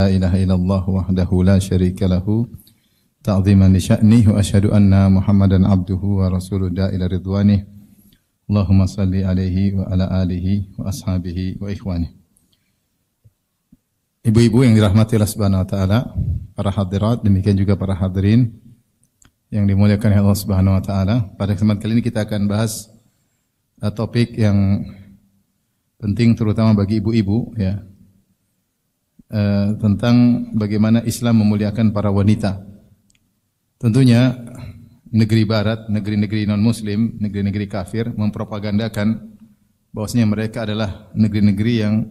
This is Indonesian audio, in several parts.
La ilaha illallah wahdahu la syarika lahu ta'ziman li sya'ni wa asyhadu anna Muhammadan abduhu wa rasuluhu da ila ridwani Allahumma salli alaihi wa ala alihi wa ashabihi wa ikhwani. Ibu-ibu yang dirahmati Allah Subhanahu wa taala, para hadirat demikian juga para hadirin yang dimuliakan Allah Subhanahu wa taala. Pada kesempatan kali ini kita akan bahas eh, topik yang penting terutama bagi ibu-ibu ya Eh, tentang bagaimana Islam memuliakan para wanita. Tentunya negeri barat, negeri-negeri non-muslim, negeri-negeri kafir mempropagandakan bahwasanya mereka adalah negeri-negeri yang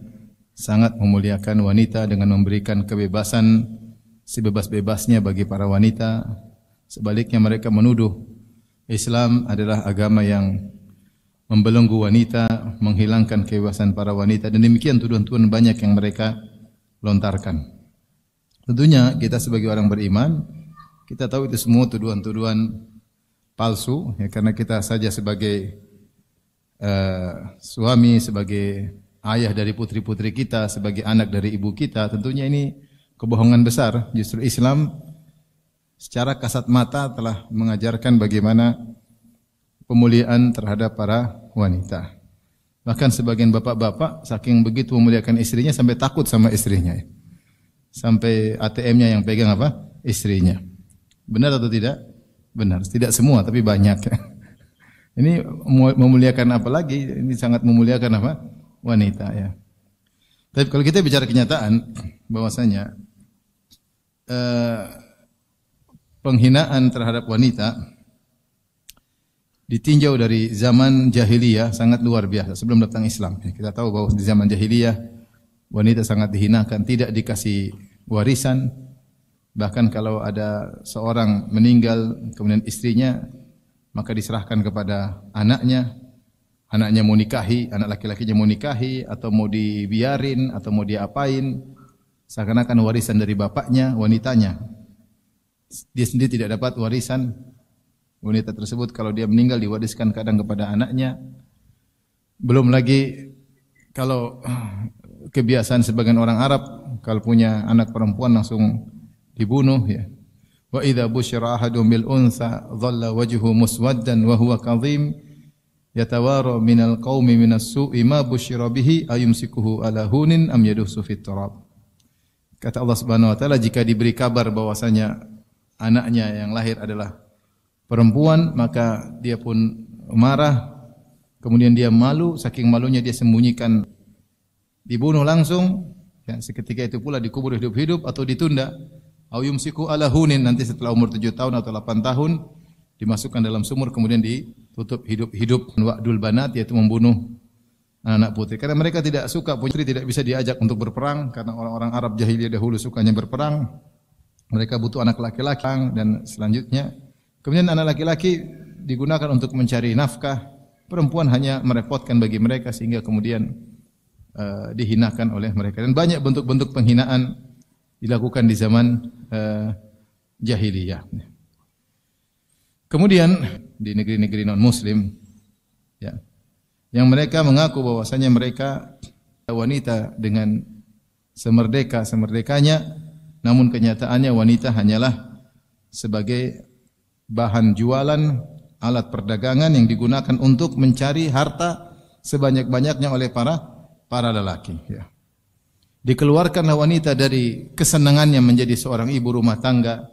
sangat memuliakan wanita dengan memberikan kebebasan sebebas-bebasnya bagi para wanita. Sebaliknya mereka menuduh Islam adalah agama yang membelenggu wanita, menghilangkan kebebasan para wanita dan demikian tuduhan-tuduhan banyak yang mereka lontarkan. Tentunya kita sebagai orang beriman, kita tahu itu semua tuduhan-tuduhan palsu ya karena kita saja sebagai uh, suami, sebagai ayah dari putri-putri kita, sebagai anak dari ibu kita, tentunya ini kebohongan besar. Justru Islam secara kasat mata telah mengajarkan bagaimana pemuliaan terhadap para wanita. Bahkan sebagian bapak-bapak saking begitu memuliakan istrinya sampai takut sama istrinya. Sampai ATM-nya yang pegang apa? Istrinya. Benar atau tidak? Benar. Tidak semua tapi banyak. Ini memuliakan apa lagi? Ini sangat memuliakan apa? Wanita ya. Tapi kalau kita bicara kenyataan bahwasanya eh, penghinaan terhadap wanita ditinjau dari zaman jahiliyah sangat luar biasa sebelum datang Islam. Ya, kita tahu bahwa di zaman jahiliyah wanita sangat dihinakan, tidak dikasih warisan. Bahkan kalau ada seorang meninggal kemudian istrinya maka diserahkan kepada anaknya. Anaknya mau nikahi, anak laki-lakinya mau nikahi atau mau dibiarin atau mau diapain. Seakan-akan warisan dari bapaknya, wanitanya. Dia sendiri tidak dapat warisan Wanita tersebut kalau dia meninggal diwariskan kadang kepada anaknya. Belum lagi kalau eh, kebiasaan sebagian orang Arab kalau punya anak perempuan langsung dibunuh ya. Wa idza busyira ahadum bil unsa dhalla wajhu muswaddan wa huwa kadhim yatawara minal qaumi minas su'i ma busyira bihi ayumsikuhu ala hunin am yadusu fit turab. Kata Allah Subhanahu wa taala jika diberi kabar bahwasanya anaknya yang lahir adalah perempuan maka dia pun marah kemudian dia malu saking malunya dia sembunyikan dibunuh langsung ya, seketika itu pula dikubur hidup-hidup atau ditunda au yumsiku ala hunin nanti setelah umur 7 tahun atau 8 tahun dimasukkan dalam sumur kemudian ditutup hidup-hidup wa'dul banat yaitu membunuh anak putri karena mereka tidak suka putri tidak bisa diajak untuk berperang karena orang-orang Arab jahiliyah dahulu sukanya berperang mereka butuh anak laki-laki dan selanjutnya Kemudian anak laki-laki digunakan untuk mencari nafkah, perempuan hanya merepotkan bagi mereka sehingga kemudian uh, dihinakan oleh mereka. Dan banyak bentuk-bentuk penghinaan dilakukan di zaman uh, jahiliyah. Kemudian di negeri-negeri non-muslim ya, yang mereka mengaku bahwasanya mereka wanita dengan semerdeka semerdekanya namun kenyataannya wanita hanyalah sebagai bahan jualan, alat perdagangan yang digunakan untuk mencari harta sebanyak-banyaknya oleh para para lelaki. Ya. Dikeluarkanlah wanita dari kesenangannya menjadi seorang ibu rumah tangga,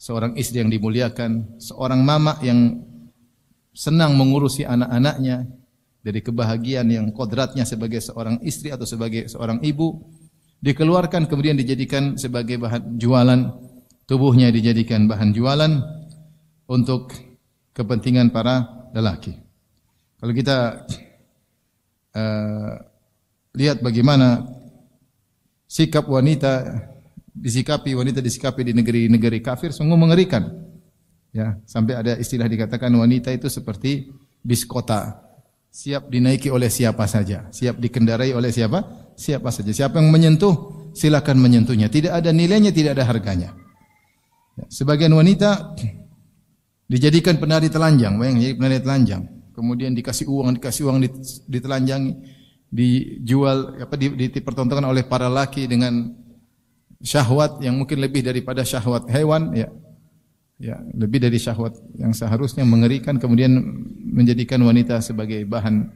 seorang istri yang dimuliakan, seorang mama yang senang mengurusi anak-anaknya dari kebahagiaan yang kodratnya sebagai seorang istri atau sebagai seorang ibu dikeluarkan kemudian dijadikan sebagai bahan jualan tubuhnya dijadikan bahan jualan untuk kepentingan para lelaki. Kalau kita uh, lihat bagaimana sikap wanita disikapi wanita disikapi di negeri-negeri kafir sungguh mengerikan. Ya, sampai ada istilah dikatakan wanita itu seperti biskota, siap dinaiki oleh siapa saja, siap dikendarai oleh siapa? Siapa saja. Siapa yang menyentuh, silakan menyentuhnya. Tidak ada nilainya, tidak ada harganya. Ya, sebagian wanita Dijadikan penari telanjang, bayangkan jadi penari telanjang. Kemudian dikasih uang, dikasih uang ditelanjangi, dijual apa dipertontonkan oleh para laki dengan syahwat yang mungkin lebih daripada syahwat hewan ya. Ya, lebih dari syahwat yang seharusnya mengerikan kemudian menjadikan wanita sebagai bahan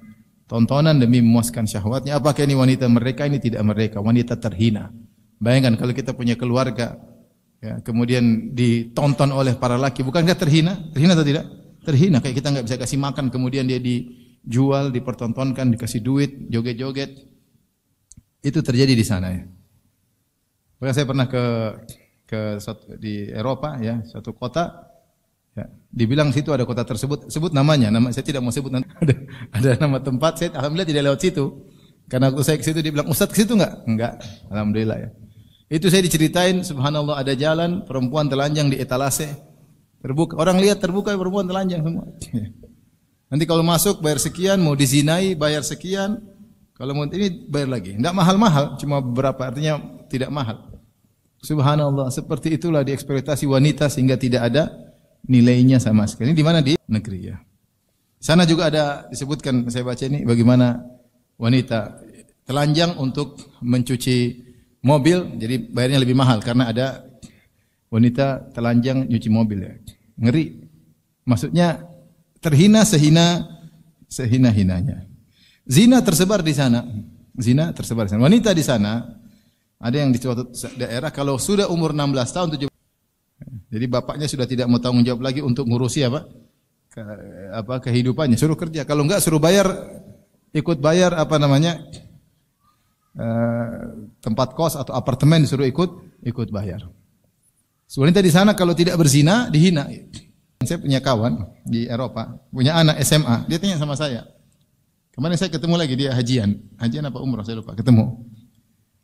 tontonan demi memuaskan syahwatnya. Apakah ini wanita mereka ini tidak mereka, wanita terhina. Bayangkan kalau kita punya keluarga ya, kemudian ditonton oleh para laki, bukankah terhina? Terhina atau tidak? Terhina, kayak kita nggak bisa kasih makan, kemudian dia dijual, dipertontonkan, dikasih duit, joget-joget. Itu terjadi di sana ya. Bahkan saya pernah ke ke suatu, di Eropa ya, satu kota ya, dibilang situ ada kota tersebut, sebut namanya, nama saya tidak mau sebut nanti ada, ada nama tempat, saya alhamdulillah tidak lewat situ. Karena waktu saya ke situ dibilang ustadz ke situ enggak?" Enggak. Alhamdulillah ya. Itu saya diceritain, subhanallah ada jalan, perempuan telanjang di etalase. Terbuka, orang lihat terbuka perempuan telanjang semua. Nanti kalau masuk bayar sekian, mau dizinai bayar sekian. Kalau mau ini bayar lagi. Tidak mahal-mahal, cuma berapa artinya tidak mahal. Subhanallah, seperti itulah dieksploitasi wanita sehingga tidak ada nilainya sama sekali. Ini di mana di negeri ya. Sana juga ada disebutkan saya baca ini bagaimana wanita telanjang untuk mencuci mobil jadi bayarnya lebih mahal karena ada wanita telanjang nyuci mobil ya. Ngeri. Maksudnya terhina sehina sehina-hinanya. Zina tersebar di sana. Zina tersebar di sana. Wanita di sana ada yang di suatu daerah kalau sudah umur 16 tahun 17 jadi bapaknya sudah tidak mau tanggung jawab lagi untuk ngurusi apa? Ke, apa kehidupannya suruh kerja kalau enggak suruh bayar ikut bayar apa namanya Eh, tempat kos atau apartemen disuruh ikut ikut bayar. Sebenarnya di sana kalau tidak berzina dihina. Saya punya kawan di Eropa, punya anak SMA, dia tanya sama saya. Kemarin saya ketemu lagi dia hajian, hajian apa umroh saya lupa, ketemu.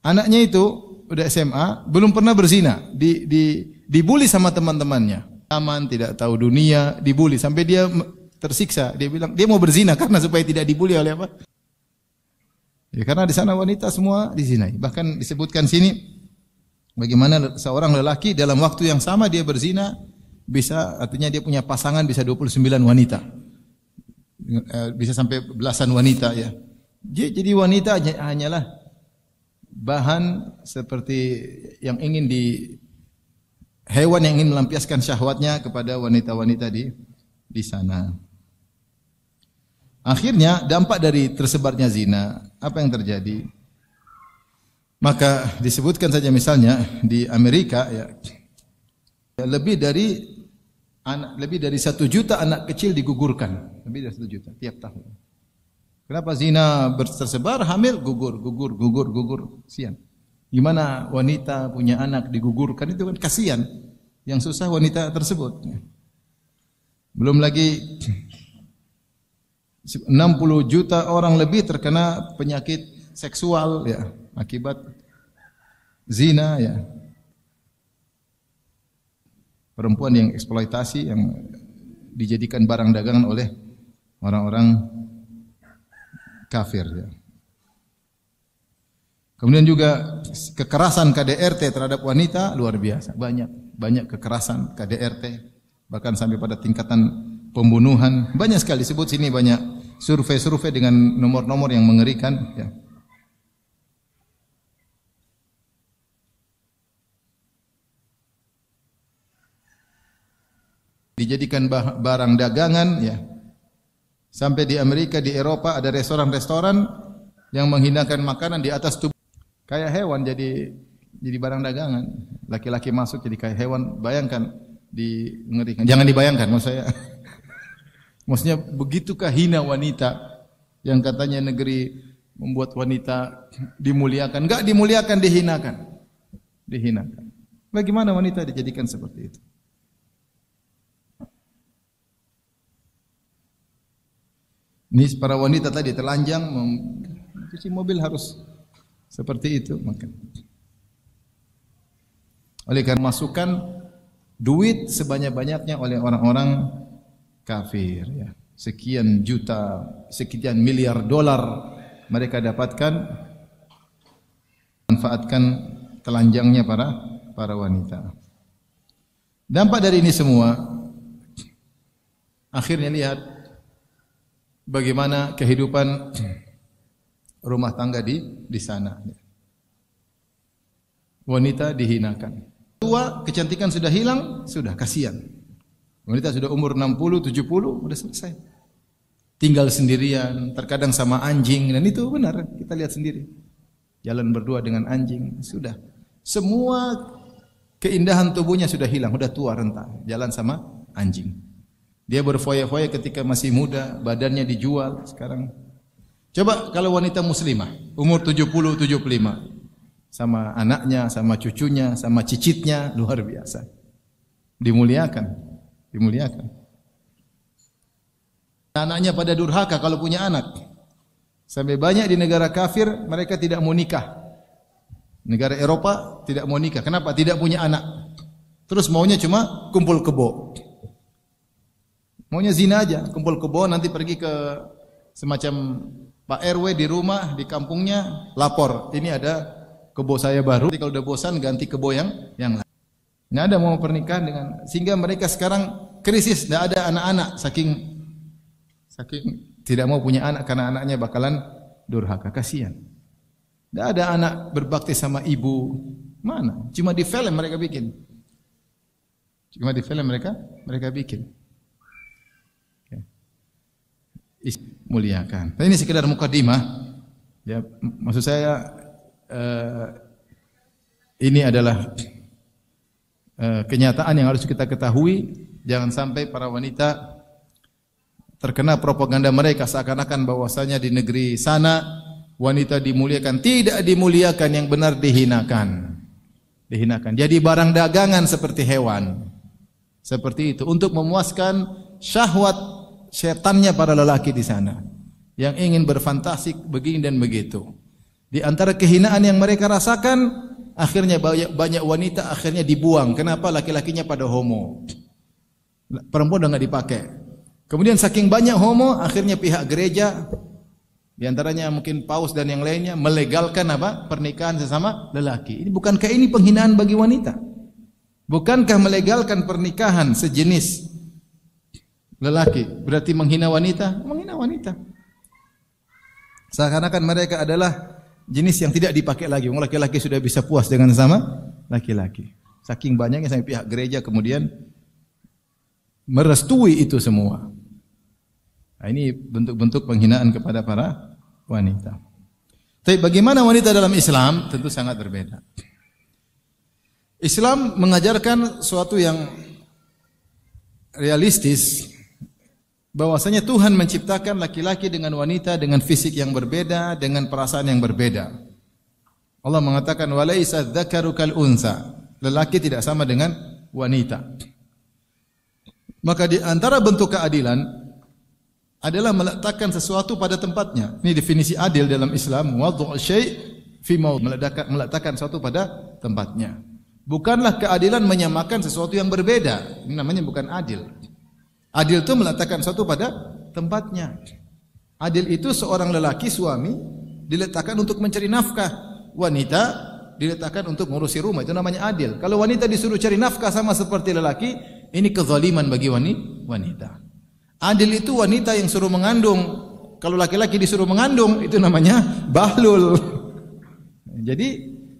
Anaknya itu udah SMA, belum pernah berzina, di di dibully sama teman-temannya. Aman, tidak tahu dunia, dibully sampai dia tersiksa. Dia bilang dia mau berzina karena supaya tidak dibully oleh apa? Ya, karena di sana wanita semua dizinai. Bahkan disebutkan sini bagaimana seorang lelaki dalam waktu yang sama dia berzina bisa artinya dia punya pasangan bisa 29 wanita. Eh, bisa sampai belasan wanita ya. jadi wanita hanyalah bahan seperti yang ingin di hewan yang ingin melampiaskan syahwatnya kepada wanita-wanita di di sana. Akhirnya dampak dari tersebarnya zina, apa yang terjadi? Maka disebutkan saja misalnya di Amerika ya lebih dari anak lebih dari satu juta anak kecil digugurkan lebih dari satu juta tiap tahun. Kenapa zina tersebar? Hamil gugur, gugur, gugur, gugur. Sian. Gimana wanita punya anak digugurkan itu kan kasihan. Yang susah wanita tersebut. Belum lagi 60 juta orang lebih terkena penyakit seksual ya akibat zina ya. Perempuan yang eksploitasi yang dijadikan barang dagangan oleh orang-orang kafir ya. Kemudian juga kekerasan KDRT terhadap wanita luar biasa, banyak banyak kekerasan KDRT bahkan sampai pada tingkatan pembunuhan. Banyak sekali sebut sini banyak survei-survei dengan nomor-nomor yang mengerikan ya. dijadikan barang dagangan ya sampai di Amerika di Eropa ada restoran-restoran yang menghidangkan makanan di atas tubuh kayak hewan jadi jadi barang dagangan laki-laki masuk jadi kayak hewan bayangkan di mengerikan jangan dibayangkan maksud saya Maksudnya begitukah hina wanita yang katanya negeri membuat wanita dimuliakan? Enggak dimuliakan, dihinakan. Dihinakan. Bagaimana wanita dijadikan seperti itu? Ini para wanita tadi telanjang cuci mobil harus seperti itu makan. Oleh karena masukan duit sebanyak-banyaknya oleh orang-orang kafir ya. Sekian juta, sekian miliar dolar mereka dapatkan manfaatkan telanjangnya para para wanita. Dampak dari ini semua akhirnya lihat bagaimana kehidupan rumah tangga di di sana. Wanita dihinakan. Tua kecantikan sudah hilang, sudah kasihan. Wanita sudah umur 60, 70, sudah selesai. Tinggal sendirian, terkadang sama anjing dan itu benar, kita lihat sendiri. Jalan berdua dengan anjing, sudah. Semua keindahan tubuhnya sudah hilang, sudah tua renta, jalan sama anjing. Dia berfoya-foya ketika masih muda, badannya dijual sekarang. Coba kalau wanita muslimah, umur 70, 75, sama anaknya, sama cucunya, sama cicitnya, luar biasa. Dimuliakan dimuliakan. Anaknya pada durhaka kalau punya anak. Sampai banyak di negara kafir mereka tidak mau nikah. Negara Eropa tidak mau nikah. Kenapa? Tidak punya anak. Terus maunya cuma kumpul kebo. Maunya zina aja, kumpul kebo nanti pergi ke semacam Pak RW di rumah di kampungnya lapor. Ini ada kebo saya baru. Nanti kalau udah bosan ganti kebo yang yang lain. Ini ada mau pernikahan dengan sehingga mereka sekarang krisis tidak ada anak-anak saking saking tidak mau punya anak karena anaknya bakalan durhaka kasihan tidak ada anak berbakti sama ibu mana cuma di film mereka bikin cuma di film mereka mereka bikin muliakan. Nah, ini sekedar mukadimah. Ya, maksud saya uh, ini adalah uh, kenyataan yang harus kita ketahui Jangan sampai para wanita terkena propaganda mereka seakan-akan bahwasanya di negeri sana wanita dimuliakan, tidak dimuliakan yang benar dihinakan. Dihinakan. Jadi barang dagangan seperti hewan. Seperti itu untuk memuaskan syahwat setannya para lelaki di sana yang ingin berfantasi begini dan begitu. Di antara kehinaan yang mereka rasakan akhirnya banyak, banyak wanita akhirnya dibuang. Kenapa laki-lakinya pada homo? Perempuan udah nggak dipakai. Kemudian saking banyak homo, akhirnya pihak gereja di antaranya mungkin paus dan yang lainnya melegalkan apa? pernikahan sesama lelaki. Ini bukankah ini penghinaan bagi wanita? Bukankah melegalkan pernikahan sejenis lelaki berarti menghina wanita? Menghina wanita. Seakan-akan mereka adalah jenis yang tidak dipakai lagi. Laki-laki sudah bisa puas dengan sama laki-laki. Saking banyaknya sampai pihak gereja kemudian merestui itu semua. Nah, ini bentuk-bentuk penghinaan kepada para wanita. Tapi bagaimana wanita dalam Islam tentu sangat berbeda. Islam mengajarkan suatu yang realistis bahwasanya Tuhan menciptakan laki-laki dengan wanita dengan fisik yang berbeda, dengan perasaan yang berbeda. Allah mengatakan walaisa dzakaru kal unsa. Lelaki tidak sama dengan wanita. Maka di antara bentuk keadilan adalah meletakkan sesuatu pada tempatnya. Ini definisi adil dalam Islam. Wadhu' syai' fi meletakkan meletakkan sesuatu pada tempatnya. Bukanlah keadilan menyamakan sesuatu yang berbeda. Ini namanya bukan adil. Adil itu meletakkan sesuatu pada tempatnya. Adil itu seorang lelaki suami diletakkan untuk mencari nafkah, wanita diletakkan untuk ngurusi rumah. Itu namanya adil. Kalau wanita disuruh cari nafkah sama seperti lelaki, ini kezaliman bagi wanita. Adil itu wanita yang suruh mengandung. Kalau laki-laki disuruh mengandung itu namanya bahlul. Jadi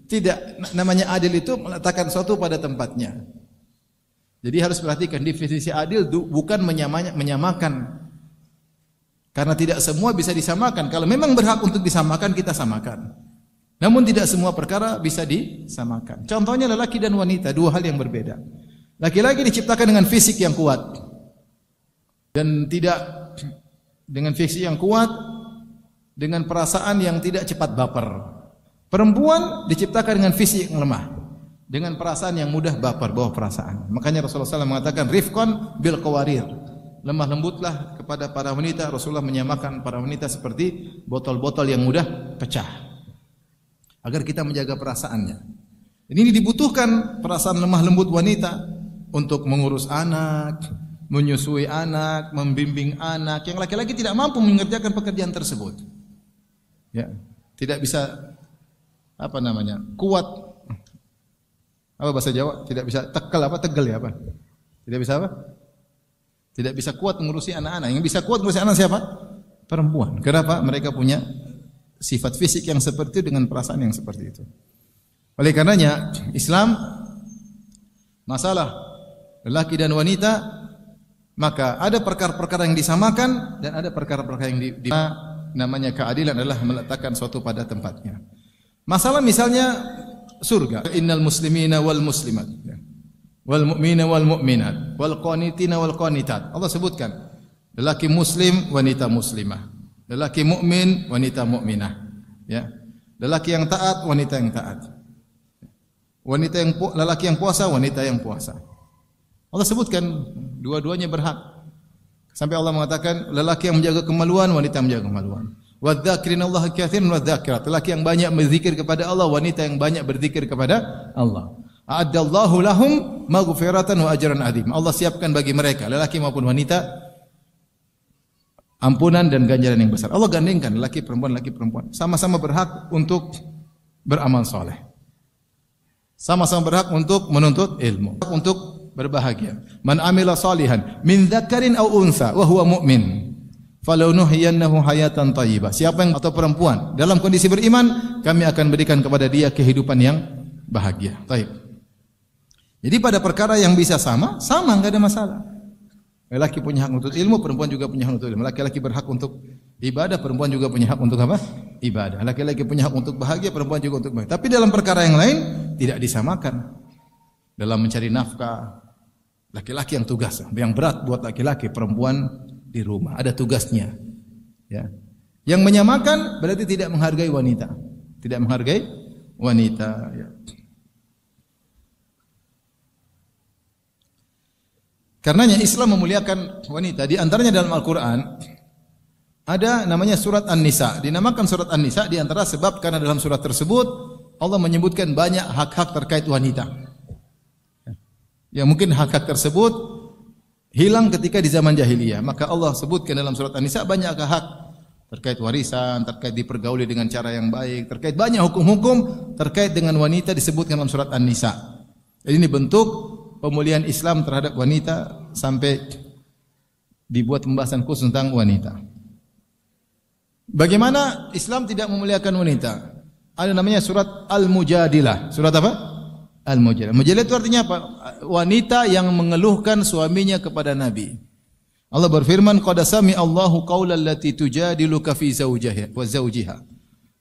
tidak namanya adil itu meletakkan suatu pada tempatnya. Jadi harus perhatikan definisi adil bukan menyamakan. Karena tidak semua bisa disamakan. Kalau memang berhak untuk disamakan kita samakan. Namun tidak semua perkara bisa disamakan. Contohnya lelaki dan wanita dua hal yang berbeda. Laki-laki diciptakan dengan fisik yang kuat dan tidak dengan fisik yang kuat dengan perasaan yang tidak cepat baper. Perempuan diciptakan dengan fisik yang lemah dengan perasaan yang mudah baper bawah perasaan. Makanya Rasulullah SAW mengatakan rifkon bil kawarir Lemah lembutlah kepada para wanita. Rasulullah menyamakan para wanita seperti botol-botol yang mudah pecah. Agar kita menjaga perasaannya. ini dibutuhkan perasaan lemah lembut wanita untuk mengurus anak, menyusui anak, membimbing anak. Yang laki-laki tidak mampu mengerjakan pekerjaan tersebut. Ya, tidak bisa apa namanya? kuat apa bahasa Jawa? Tidak bisa tekel apa tegel ya apa? Tidak bisa apa? Tidak bisa kuat mengurusi anak-anak. Yang bisa kuat mengurusi anak siapa? Perempuan. Kenapa? Mereka punya sifat fisik yang seperti itu dengan perasaan yang seperti itu. Oleh karenanya Islam masalah lelaki dan wanita, maka ada perkara-perkara yang disamakan dan ada perkara-perkara yang di, di namanya keadilan adalah meletakkan suatu pada tempatnya. Masalah misalnya surga, innal muslimina wal muslimat ya. wal mu'mina wal mu'minat wal qanitina wal qanitat. Allah sebutkan lelaki muslim, wanita muslimah. Lelaki mukmin, wanita mukminah. Ya. Lelaki yang taat, wanita yang taat. Wanita yang lelaki yang puasa, wanita yang puasa. Allah sebutkan dua-duanya berhak. Sampai Allah mengatakan lelaki yang menjaga kemaluan, wanita yang menjaga kemaluan. Wa Allah katsiran wadzakirat dzakirat. Lelaki yang banyak berzikir kepada Allah, wanita yang banyak berzikir kepada Allah. A'adallahu lahum maghfiratan wa ajran adzim. Allah siapkan bagi mereka lelaki maupun wanita ampunan dan ganjaran yang besar. Allah gandengkan lelaki perempuan lelaki perempuan sama-sama berhak untuk beramal soleh. Sama-sama berhak untuk menuntut ilmu, untuk berbahagia. Man amila salihan min dzakarin aw unsa wa huwa mu'min falanuhyiyannahu hayatan thayyibah. Siapa yang atau perempuan dalam kondisi beriman, kami akan berikan kepada dia kehidupan yang bahagia. Baik. Jadi pada perkara yang bisa sama, sama enggak ada masalah. Laki punya hak untuk ilmu, perempuan juga punya hak untuk ilmu. Laki-laki berhak untuk ibadah, perempuan juga punya hak untuk apa? Ibadah. Laki-laki punya hak untuk bahagia, perempuan juga untuk bahagia. Tapi dalam perkara yang lain tidak disamakan. Dalam mencari nafkah, Laki-laki yang tugas, yang berat buat laki-laki, perempuan di rumah ada tugasnya. Ya. Yang menyamakan berarti tidak menghargai wanita. Tidak menghargai wanita, ya. Karenanya Islam memuliakan wanita di antaranya dalam Al-Qur'an ada namanya surat An-Nisa. Dinamakan surat An-Nisa di antara sebab karena dalam surat tersebut Allah menyebutkan banyak hak-hak terkait wanita. Ya mungkin hak-hak tersebut hilang ketika di zaman jahiliyah. Maka Allah sebutkan dalam surat An-Nisa banyak hak terkait warisan, terkait dipergauli dengan cara yang baik, terkait banyak hukum-hukum terkait dengan wanita disebutkan dalam surat An-Nisa. Jadi ini bentuk pemulihan Islam terhadap wanita sampai dibuat pembahasan khusus tentang wanita. Bagaimana Islam tidak memuliakan wanita? Ada namanya surat Al-Mujadilah. Surat apa? al mujalla. Mujalla itu artinya apa? Wanita yang mengeluhkan suaminya kepada Nabi. Allah berfirman, "Qad sami Allahu qaulal lati tujadiluka fi zawjiha wa zawjiha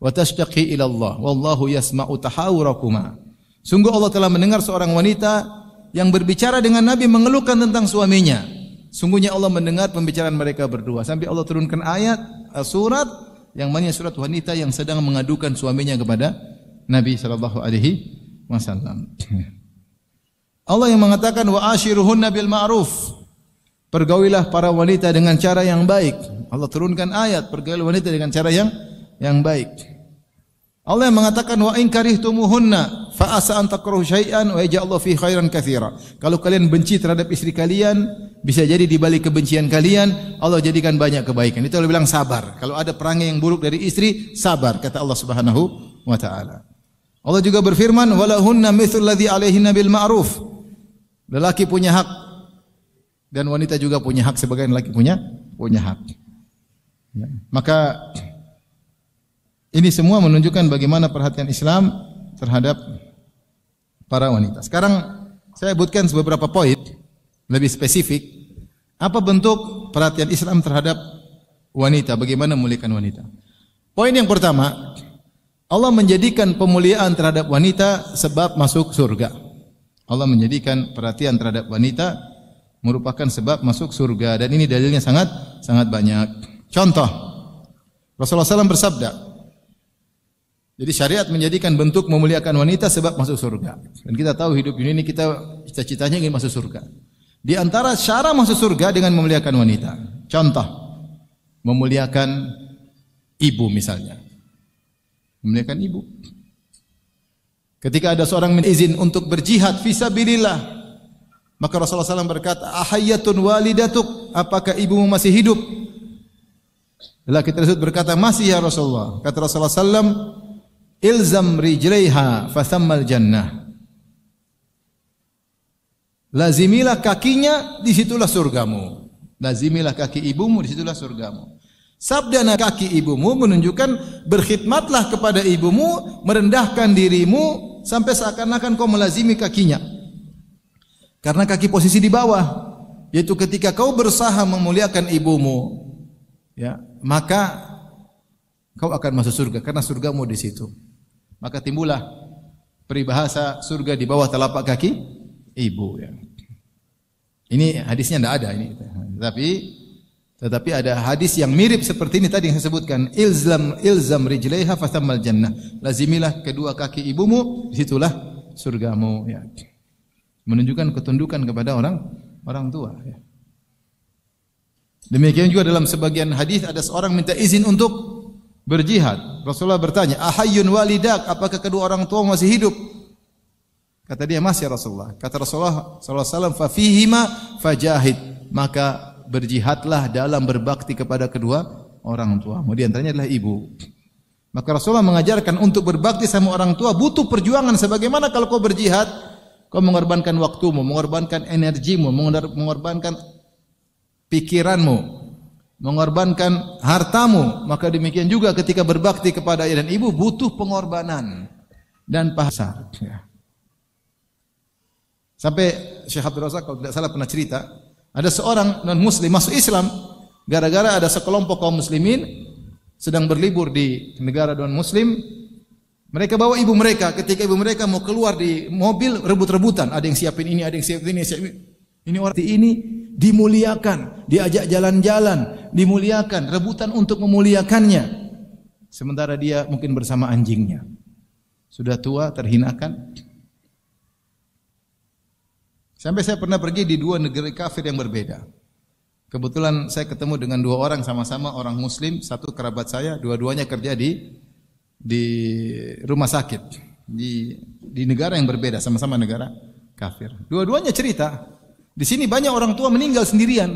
wa tashtaqi ila Allah wallahu yasma'u tahawurakuma." Sungguh Allah telah mendengar seorang wanita yang berbicara dengan Nabi mengeluhkan tentang suaminya. Sungguhnya Allah mendengar pembicaraan mereka berdua sampai Allah turunkan ayat surat yang mana surat wanita yang sedang mengadukan suaminya kepada Nabi sallallahu alaihi wasallam. Allah yang mengatakan wa ashiruhunna bil ma'ruf. Pergaulilah para wanita dengan cara yang baik. Allah turunkan ayat pergaulilah wanita dengan cara yang yang baik. Allah yang mengatakan wa in karihtumuhunna fa asa an takrahu syai'an wa yaj'alu fi khairan katsira. Kalau kalian benci terhadap istri kalian, bisa jadi di balik kebencian kalian Allah jadikan banyak kebaikan. Itu Allah bilang sabar. Kalau ada perangai yang buruk dari istri, sabar kata Allah Subhanahu wa taala. Allah juga berfirman, "Walahunna mithlu allazi 'alaihinna bil ma'ruf." Lelaki punya hak dan wanita juga punya hak sebagai lelaki punya punya hak. Ya. Maka ini semua menunjukkan bagaimana perhatian Islam terhadap para wanita. Sekarang saya sebutkan beberapa poin lebih spesifik apa bentuk perhatian Islam terhadap wanita, bagaimana memuliakan wanita. Poin yang pertama, Allah menjadikan pemuliaan terhadap wanita sebab masuk surga. Allah menjadikan perhatian terhadap wanita merupakan sebab masuk surga dan ini dalilnya sangat sangat banyak. Contoh Rasulullah SAW bersabda, jadi syariat menjadikan bentuk memuliakan wanita sebab masuk surga. Dan kita tahu hidup ini kita cita-citanya ingin masuk surga. Di antara cara masuk surga dengan memuliakan wanita. Contoh, memuliakan ibu misalnya memuliakan ibu. Ketika ada seorang minta izin untuk berjihad fisabilillah, maka Rasulullah SAW berkata, "Ahayyatun walidatuk? Apakah ibumu masih hidup?" Lelaki tersebut berkata, "Masih ya Rasulullah." Kata Rasulullah SAW, "Ilzam rijlaiha fa thammal jannah." Lazimilah kakinya, disitulah surgamu. Lazimilah kaki ibumu, disitulah surgamu. Sabda kaki ibumu menunjukkan berkhidmatlah kepada ibumu, merendahkan dirimu sampai seakan-akan kau melazimi kakinya. Karena kaki posisi di bawah, yaitu ketika kau bersaha memuliakan ibumu, ya, maka kau akan masuk surga karena surgamu di situ. Maka timbullah peribahasa surga di bawah telapak kaki ibu ya. Ini hadisnya tidak ada ini. Tapi tetapi ada hadis yang mirip seperti ini tadi yang saya sebutkan, ilzam ilzam rijlaiha fathammal jannah. Lazimilah kedua kaki ibumu, disitulah surgamu ya. Menunjukkan ketundukan kepada orang orang tua ya. Demikian juga dalam sebagian hadis ada seorang minta izin untuk berjihad. Rasulullah bertanya, "Ahayyun walidak? Apakah kedua orang tua masih hidup?" Kata dia, "Masih ya Rasulullah." Kata Rasulullah sallallahu alaihi wasallam, "Fa fihima fajahid." Maka berjihadlah dalam berbakti kepada kedua orang tua. Kemudian antaranya adalah ibu. Maka Rasulullah mengajarkan untuk berbakti sama orang tua butuh perjuangan sebagaimana kalau kau berjihad, kau mengorbankan waktumu, mengorbankan energimu, mengorbankan pikiranmu, mengorbankan hartamu. Maka demikian juga ketika berbakti kepada ayah dan ibu butuh pengorbanan dan pasar. Ya. Sampai Syekh Abdul Razak kalau tidak salah pernah cerita, ada seorang non muslim masuk Islam gara-gara ada sekelompok kaum muslimin sedang berlibur di negara non muslim. Mereka bawa ibu mereka, ketika ibu mereka mau keluar di mobil rebut-rebutan, ada yang siapin ini, ada yang siapin ini, siapin ini. Ini orang ini dimuliakan, diajak jalan-jalan, dimuliakan, rebutan untuk memuliakannya. Sementara dia mungkin bersama anjingnya. Sudah tua, terhinakan, Sampai saya pernah pergi di dua negeri kafir yang berbeda. Kebetulan saya ketemu dengan dua orang sama-sama orang muslim, satu kerabat saya, dua-duanya kerja di di rumah sakit di di negara yang berbeda, sama-sama negara kafir. Dua-duanya cerita, di sini banyak orang tua meninggal sendirian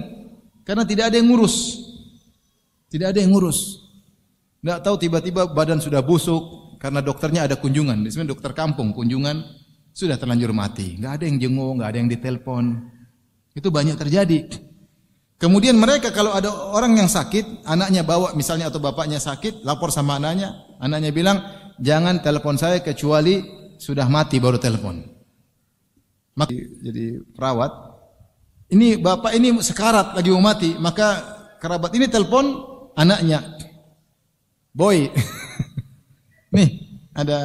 karena tidak ada yang ngurus. Tidak ada yang ngurus. Tidak tahu tiba-tiba badan sudah busuk karena dokternya ada kunjungan. Di sini dokter kampung kunjungan sudah terlanjur mati. Nggak ada yang jenguk, nggak ada yang ditelepon. Itu banyak terjadi. Kemudian mereka kalau ada orang yang sakit, anaknya bawa misalnya atau bapaknya sakit, lapor sama anaknya, anaknya bilang, jangan telepon saya kecuali sudah mati baru telepon. Maka jadi perawat, ini bapak ini sekarat lagi mau mati, maka kerabat ini telepon anaknya, boy, nih ada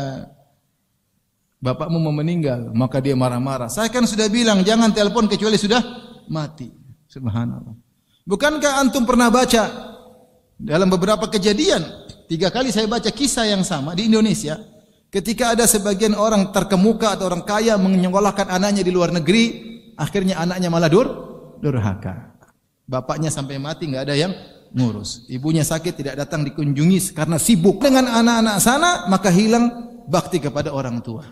bapakmu mau meninggal, maka dia marah-marah. Saya kan sudah bilang jangan telepon kecuali sudah mati. Subhanallah. Bukankah antum pernah baca dalam beberapa kejadian tiga kali saya baca kisah yang sama di Indonesia ketika ada sebagian orang terkemuka atau orang kaya menyekolahkan anaknya di luar negeri akhirnya anaknya malah dur durhaka bapaknya sampai mati nggak ada yang ngurus ibunya sakit tidak datang dikunjungi karena sibuk dengan anak-anak sana maka hilang bakti kepada orang tua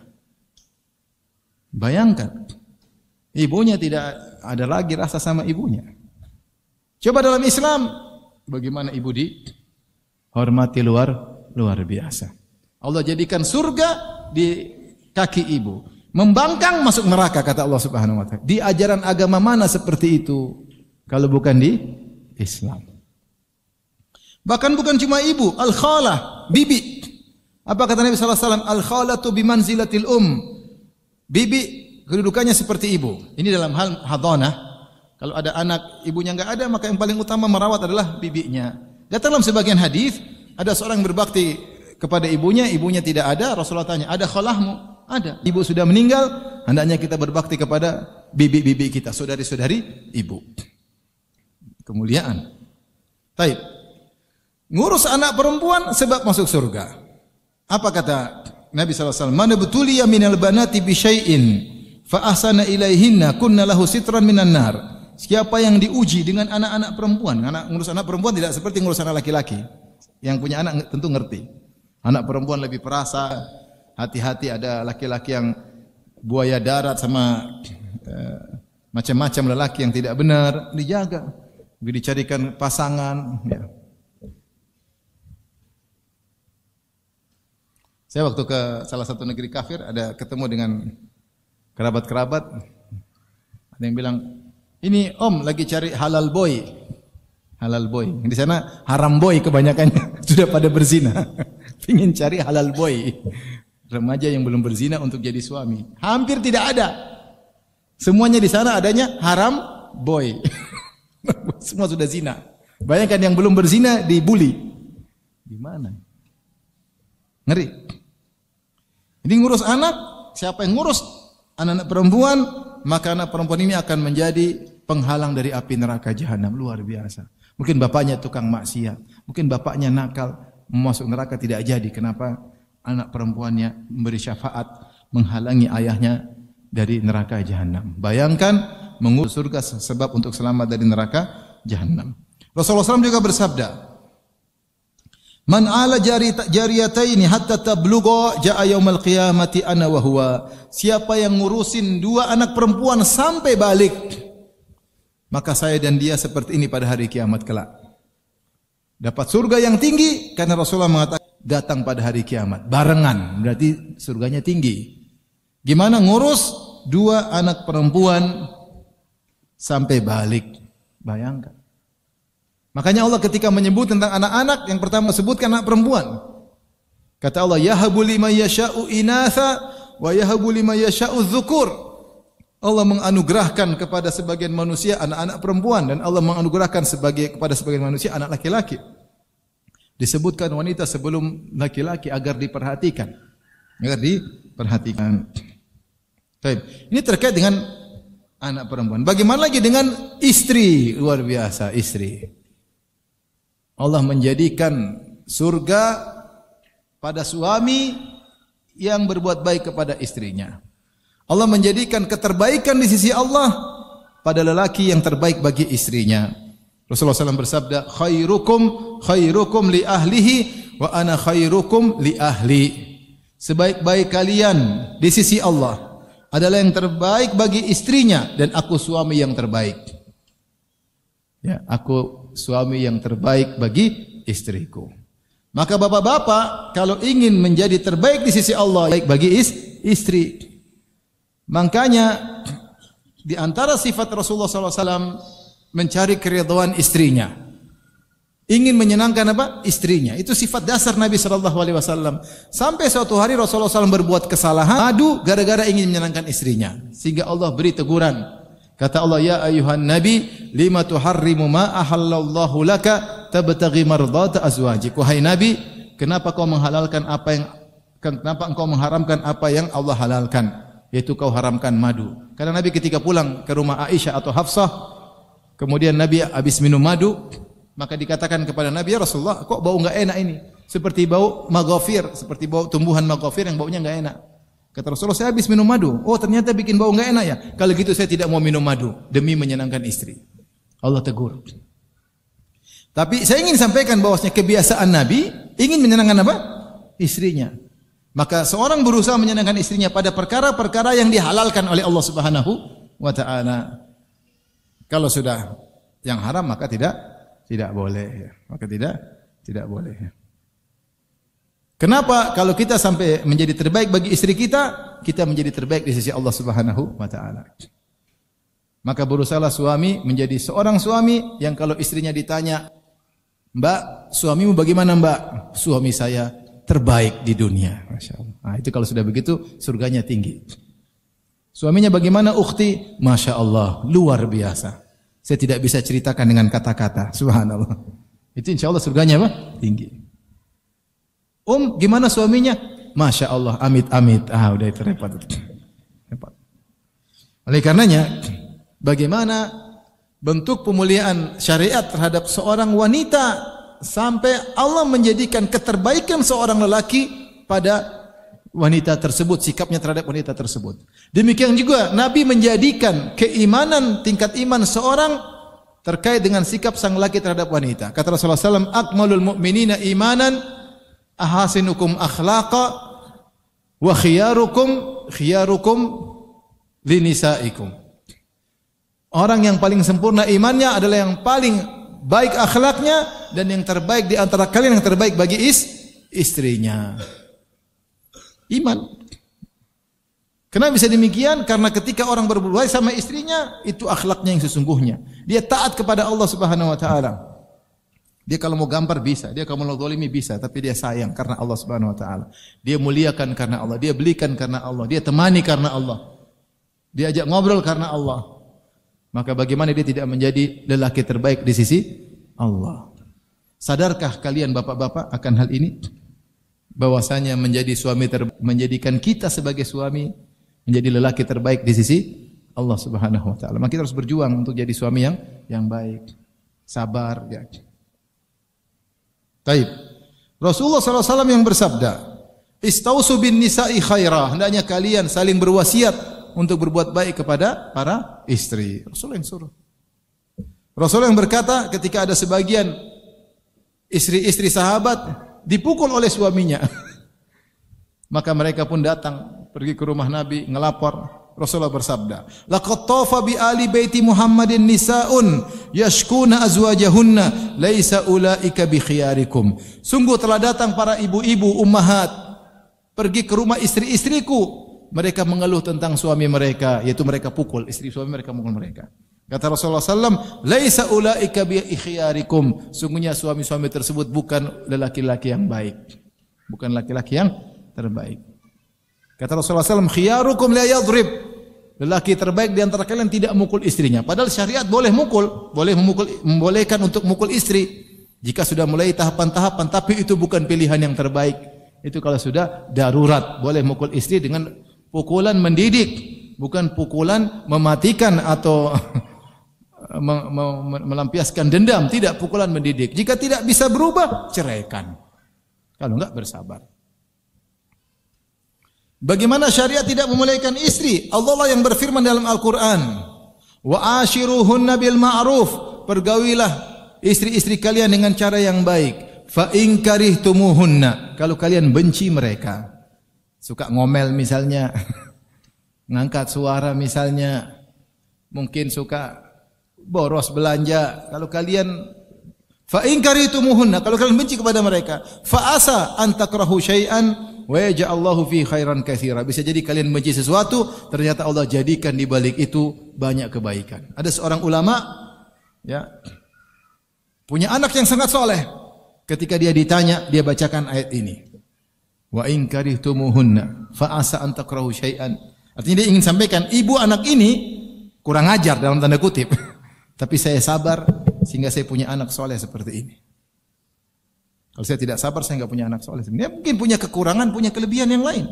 Bayangkan, ibunya tidak ada lagi rasa sama ibunya. Coba dalam Islam, bagaimana ibu di hormati luar luar biasa. Allah jadikan surga di kaki ibu. Membangkang masuk neraka kata Allah Subhanahu wa taala. Di ajaran agama mana seperti itu kalau bukan di Islam? Bahkan bukan cuma ibu, al-khalah, bibi. Apa kata Nabi sallallahu alaihi wasallam? Al-khalatu bimanzilatil um. Bibi kedudukannya seperti ibu. Ini dalam hal hadonah. Kalau ada anak ibunya nggak ada, maka yang paling utama merawat adalah bibinya. Datang dalam sebagian hadis ada seorang yang berbakti kepada ibunya, ibunya tidak ada, Rasulullah tanya, ada khalahmu? Ada. Ibu sudah meninggal, hendaknya kita berbakti kepada bibi-bibi kita, saudari-saudari ibu. Kemuliaan. Taib. Ngurus anak perempuan sebab masuk surga. Apa kata Nabi SAW, "Mana betuliya minal banati bi syai'in fa ahsana ilaihinna kunna lahu sitran minan nar." Siapa yang diuji dengan anak-anak perempuan, anak ngurus anak perempuan tidak seperti ngurus anak laki-laki. Yang punya anak tentu ngerti. Anak perempuan lebih perasa, hati-hati ada laki-laki yang buaya darat sama eh, macam-macam lelaki yang tidak benar, dijaga. Dicarikan pasangan, ya. Saya waktu ke salah satu negeri kafir ada ketemu dengan kerabat-kerabat. Ada yang bilang, "Ini Om lagi cari halal boy." Halal boy. di sana haram boy kebanyakan sudah pada berzina. Pingin cari halal boy. Remaja yang belum berzina untuk jadi suami. Hampir tidak ada. Semuanya di sana adanya haram boy. Semua sudah zina. Bayangkan yang belum berzina dibully. Di mana? Ngeri. Jadi ngurus anak, siapa yang ngurus anak-anak perempuan, maka anak perempuan ini akan menjadi penghalang dari api neraka jahanam luar biasa. Mungkin bapaknya tukang maksiat, mungkin bapaknya nakal, masuk neraka tidak jadi. Kenapa anak perempuannya memberi syafaat menghalangi ayahnya dari neraka jahanam. Bayangkan mengurus surga sebab untuk selamat dari neraka jahanam. Rasulullah SAW juga bersabda, Man ala jari jariyataini hatta tablugo jaa yaumil qiyamati ana wa huwa. Siapa yang ngurusin dua anak perempuan sampai balik, maka saya dan dia seperti ini pada hari kiamat kelak. Dapat surga yang tinggi karena Rasulullah mengatakan datang pada hari kiamat barengan, berarti surganya tinggi. Gimana ngurus dua anak perempuan sampai balik? Bayangkan. Makanya Allah ketika menyebut tentang anak-anak yang pertama sebutkan anak perempuan. Kata Allah, "Yahabu liman yasha'u inatha wa yahabu liman yasha'u dzukur." Allah menganugerahkan kepada sebagian manusia anak-anak perempuan dan Allah menganugerahkan sebagai kepada sebagian manusia anak laki-laki. Disebutkan wanita sebelum laki-laki agar diperhatikan. Agar diperhatikan. Baik. Ini terkait dengan anak perempuan. Bagaimana lagi dengan istri? Luar biasa, istri. Allah menjadikan surga pada suami yang berbuat baik kepada istrinya. Allah menjadikan keterbaikan di sisi Allah pada lelaki yang terbaik bagi istrinya. Rasulullah SAW bersabda, khairukum khairukum li ahlihi wa ana khairukum li ahli. Sebaik-baik kalian di sisi Allah adalah yang terbaik bagi istrinya dan aku suami yang terbaik. Ya, aku suami yang terbaik bagi istriku. Maka bapak-bapak kalau ingin menjadi terbaik di sisi Allah baik bagi istri. Makanya di antara sifat Rasulullah SAW mencari keridhaan istrinya. Ingin menyenangkan apa? Istrinya. Itu sifat dasar Nabi SAW. Sampai suatu hari Rasulullah SAW berbuat kesalahan, aduh gara-gara ingin menyenangkan istrinya, sehingga Allah beri teguran. Kata Allah, "Ya ayuhan nabi, lima tuharrimu ma ahallallahu laka tabtaghi mardata azwajik." Wahai nabi, kenapa kau menghalalkan apa yang kenapa engkau mengharamkan apa yang Allah halalkan? Yaitu kau haramkan madu. Karena Nabi ketika pulang ke rumah Aisyah atau Hafsah, kemudian Nabi habis minum madu, maka dikatakan kepada Nabi, "Ya Rasulullah, kok bau enggak enak ini?" Seperti bau magofir, seperti bau tumbuhan magofir yang baunya enggak enak. Kata Rasulullah, saya habis minum madu. Oh, ternyata bikin bau enggak enak ya. Kalau gitu saya tidak mau minum madu demi menyenangkan istri. Allah tegur. Tapi saya ingin sampaikan bahwasanya kebiasaan Nabi ingin menyenangkan apa? Istrinya. Maka seorang berusaha menyenangkan istrinya pada perkara-perkara yang dihalalkan oleh Allah Subhanahu wa taala. Kalau sudah yang haram maka tidak tidak boleh ya. Maka tidak tidak boleh ya. Kenapa kalau kita sampai menjadi terbaik bagi istri kita, kita menjadi terbaik di sisi Allah Subhanahu wa taala. Maka berusaha suami menjadi seorang suami yang kalau istrinya ditanya, "Mbak, suamimu bagaimana, Mbak?" "Suami saya terbaik di dunia." Masya Allah. Nah, itu kalau sudah begitu surganya tinggi. Suaminya bagaimana, "Ukhti?" Masya Allah, luar biasa. Saya tidak bisa ceritakan dengan kata-kata. Subhanallah. Itu insya Allah surganya apa? Tinggi. Um, gimana suaminya? Masya Allah, amit-amit. Ah, udah itu repot. repot. Oleh karenanya, bagaimana bentuk pemuliaan syariat terhadap seorang wanita sampai Allah menjadikan keterbaikan seorang lelaki pada wanita tersebut, sikapnya terhadap wanita tersebut. Demikian juga Nabi menjadikan keimanan, tingkat iman seorang terkait dengan sikap sang lelaki terhadap wanita. Kata Rasulullah SAW, Akmalul mu'minina imanan ahasinukum akhlaqa wa khiyarukum khiyarukum linisaikum. Orang yang paling sempurna imannya adalah yang paling baik akhlaknya dan yang terbaik di antara kalian yang terbaik bagi is, istrinya. Iman. Kenapa bisa demikian? Karena ketika orang berbuat sama istrinya itu akhlaknya yang sesungguhnya. Dia taat kepada Allah Subhanahu wa taala. Dia kalau mau gambar bisa, dia kalau mau zalimi bisa, tapi dia sayang karena Allah Subhanahu wa taala. Dia muliakan karena Allah, dia belikan karena Allah, dia temani karena Allah. Dia ajak ngobrol karena Allah. Maka bagaimana dia tidak menjadi lelaki terbaik di sisi Allah? Sadarkah kalian bapak-bapak akan hal ini? Bahwasanya menjadi suami ter, menjadikan kita sebagai suami menjadi lelaki terbaik di sisi Allah Subhanahu wa taala. Maka kita harus berjuang untuk jadi suami yang yang baik, sabar ya. Taib. Rasulullah SAW yang bersabda, Istausu bin nisa'i khairah. Hendaknya kalian saling berwasiat untuk berbuat baik kepada para istri. Rasul yang suruh. Rasul yang berkata ketika ada sebagian istri-istri sahabat dipukul oleh suaminya. Maka mereka pun datang pergi ke rumah Nabi ngelapor. Rasulullah bersabda, "Laqad tawafa bi ali baiti Muhammadin nisaun yashkuna azwajahunna, laisa ulaika bi khiyarikum." Sungguh telah datang para ibu-ibu ummahat pergi ke rumah istri-istriku. Mereka mengeluh tentang suami mereka, yaitu mereka pukul istri suami mereka mengeluh mereka. Kata Rasulullah SAW, "Laisa ulaika bi khiyarikum." Sungguhnya suami-suami tersebut bukan lelaki-laki yang baik. Bukan laki-laki yang terbaik. Kata Rasulullah SAW, khiyarukum la yadrib. Lelaki terbaik di antara kalian tidak mukul istrinya. Padahal syariat boleh mukul, boleh memukul, membolehkan untuk mukul istri. Jika sudah mulai tahapan-tahapan, tapi itu bukan pilihan yang terbaik. Itu kalau sudah darurat, boleh mukul istri dengan pukulan mendidik, bukan pukulan mematikan atau melampiaskan dendam, tidak pukulan mendidik. Jika tidak bisa berubah, ceraikan. Kalau enggak bersabar. Bagaimana syariat tidak memuliakan istri? Allah lah yang berfirman dalam Al-Qur'an, "Wa ashiruhunna bil ma'ruf." Pergaulilah istri-istri kalian dengan cara yang baik. Fa ingkarih tumuhunna Kalau kalian benci mereka, suka ngomel misalnya, ngangkat suara misalnya, mungkin suka boros belanja. Kalau kalian fa ingkarih tumuhunna kalau kalian benci kepada mereka, fa asa antakrahu syai'an Wajah ja'allahu fi khairan kathira. Bisa jadi kalian benci sesuatu, ternyata Allah jadikan di balik itu banyak kebaikan. Ada seorang ulama ya punya anak yang sangat soleh. Ketika dia ditanya, dia bacakan ayat ini. Wa in karihtumuhunna fa asa an takrahu syai'an. Artinya dia ingin sampaikan, ibu anak ini kurang ajar dalam tanda kutip. Tapi saya sabar sehingga saya punya anak soleh seperti ini. Kalau saya tidak sabar, saya nggak punya anak soleh. Dia mungkin punya kekurangan, punya kelebihan yang lain.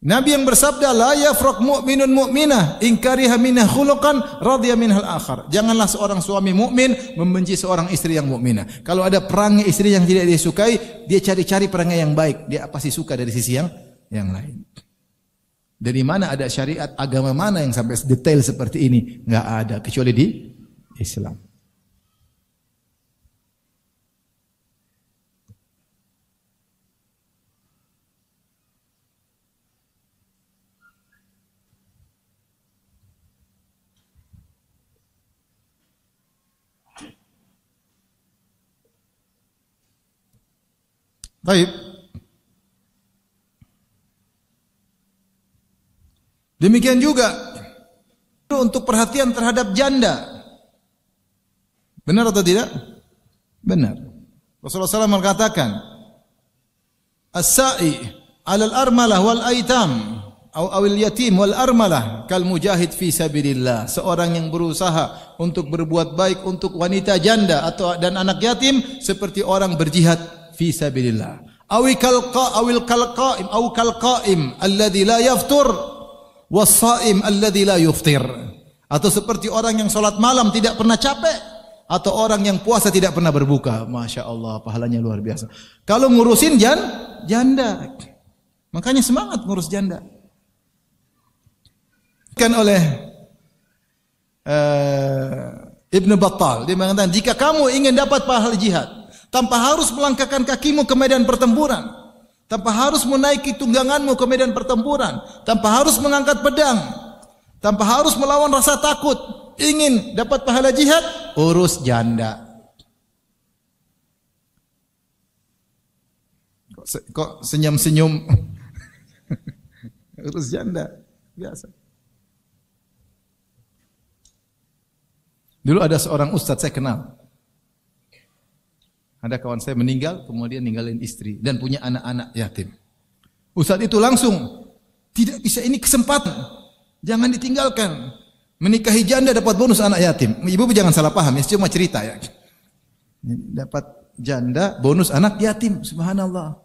Nabi yang bersabda, la yafraq mu'minun mu'minah in kariha minha khuluqan radiya minhal akhar. Janganlah seorang suami mukmin membenci seorang istri yang mukminah. Kalau ada perangai istri yang tidak dia sukai, dia cari-cari perangai yang baik. Dia pasti suka dari sisi yang yang lain. Dari mana ada syariat agama mana yang sampai detail seperti ini? Enggak ada kecuali di Islam. Baik. Demikian juga untuk perhatian terhadap janda. Benar atau tidak? Benar. Rasulullah SAW mengatakan, As-sa'i alal armalah wal aitam au awil yatim wal armalah kal mujahid fi sabilillah. Seorang yang berusaha untuk berbuat baik untuk wanita janda atau dan anak yatim seperti orang berjihad fi sabilillah. Awi kalqa awil kalqaim aw kalqaim alladhi la yaftur was-shaim alladhi la yuftir. Atau seperti orang yang salat malam tidak pernah capek atau orang yang puasa tidak pernah berbuka. Masya Allah pahalanya luar biasa. Kalau ngurusin jan, janda. Makanya semangat ngurus janda. Kan oleh uh, eh, Ibn Battal dia mengatakan jika kamu ingin dapat pahala jihad tanpa harus melangkahkan kakimu ke medan pertempuran, tanpa harus menaiki tungganganmu ke medan pertempuran, tanpa harus mengangkat pedang, tanpa harus melawan rasa takut, ingin dapat pahala jihad, urus janda. Kok, senyum-senyum? urus janda, biasa. Dulu ada seorang ustadz saya kenal, ada kawan saya meninggal, kemudian ninggalin istri dan punya anak-anak yatim. Ustadz itu langsung tidak bisa ini kesempatan. Jangan ditinggalkan. Menikahi janda dapat bonus anak yatim. Ibu jangan salah paham, ya cuma cerita ya. Dapat janda bonus anak yatim. Subhanallah.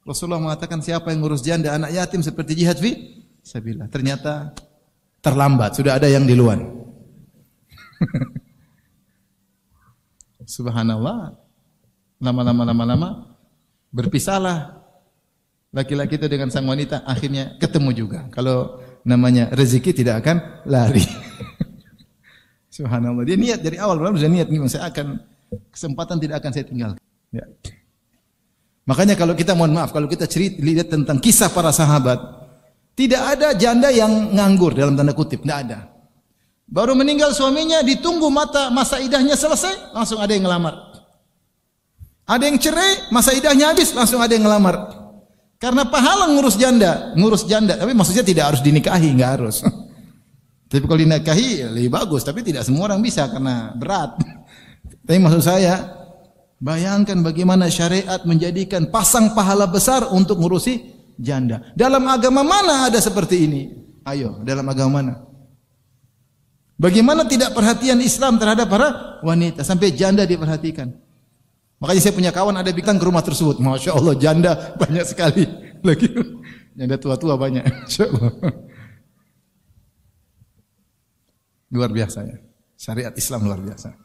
Rasulullah mengatakan siapa yang ngurus janda anak yatim seperti jihad fi sabilillah. Ternyata terlambat, sudah ada yang di luar. Subhanallah. Lama-lama lama-lama berpisahlah laki-laki itu dengan sang wanita akhirnya ketemu juga. Kalau namanya rezeki tidak akan lari. Subhanallah. Dia niat dari awal benar sudah niat nih saya akan kesempatan tidak akan saya tinggalkan. Ya. Makanya kalau kita mohon maaf kalau kita cerita lihat tentang kisah para sahabat, tidak ada janda yang nganggur dalam tanda kutip, tidak ada. Baru meninggal suaminya ditunggu mata masa idahnya selesai langsung ada yang ngelamar. Ada yang cerai, masa idahnya habis, langsung ada yang ngelamar. Karena pahala ngurus janda, ngurus janda. Tapi maksudnya tidak harus dinikahi, nggak harus. Tapi kalau dinikahi ya lebih bagus, tapi tidak semua orang bisa karena berat. Tapi maksud saya, bayangkan bagaimana syariat menjadikan pasang pahala besar untuk ngurusi janda. Dalam agama mana ada seperti ini? Ayo, dalam agama mana? Bagaimana tidak perhatian Islam terhadap para wanita sampai janda diperhatikan? Makanya saya punya kawan ada bintang ke rumah tersebut. Masya Allah janda banyak sekali lagi. Janda tua-tua banyak. Masya Allah. Luar biasa ya. Syariat Islam luar biasa.